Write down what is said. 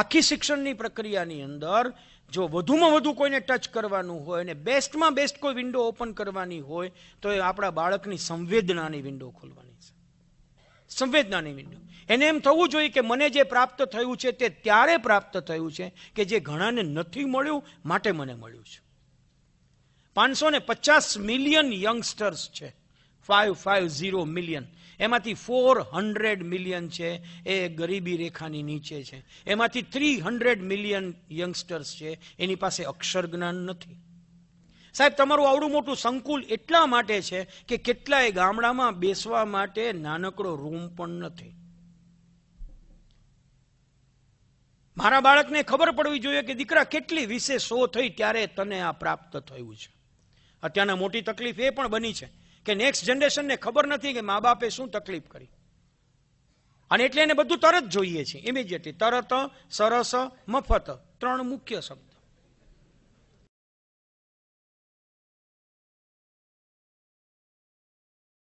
આખી શિક્ષણની પ્રક્રિયાની અંદર જો વધુમાં વધુ કોઈને ટચ કરવાનું હોય અને બેસ્ટમાં બેસ્ટ કોઈ વિન્ડો ઓપન કરવાની હોય તો એ આપણા બાળકની સંવેદનાની વિન્ડો ખોલવાની છે સંવેદનાની વિન્ડો એને એમ થવું જોઈએ કે મને જે પ્રાપ્ત થયું છે તે ત્યારે પ્રાપ્ત થયું છે કે જે ઘણાને નથી મળ્યું માટે મને મળ્યું છે પાંચસો ને પચાસ મિલિયન યંગસ્ટર્સ છે ફાઇવ ફાઇવ ઝીરો મિલિયન એમાંથી ફોર હંડ્રેડ મિલિયન છે એ ગરીબી રેખાની નીચે છે એમાંથી થ્રી હંડ્રેડ મિલિયન યંગસ્ટર્સ છે એની પાસે અક્ષર જ્ઞાન નથી સાહેબ તમારું આવડું મોટું સંકુલ એટલા માટે છે કે કેટલાય ગામડામાં બેસવા માટે નાનકડો રૂમ પણ નથી મારા બાળકને ખબર પડવી જોઈએ કે દીકરા કેટલી વિશે શો થઈ ત્યારે તને આ પ્રાપ્ત થયું છે અત્યારના મોટી તકલીફ એ પણ બની છે કે નેક્સ્ટ જનરેશનને ખબર નથી કે મા બાપે શું તકલીફ કરી અને એટલે એને બધું તરત જોઈએ છે ઇમિડિયેટલી તરત સરસ મફત ત્રણ મુખ્ય શબ્દ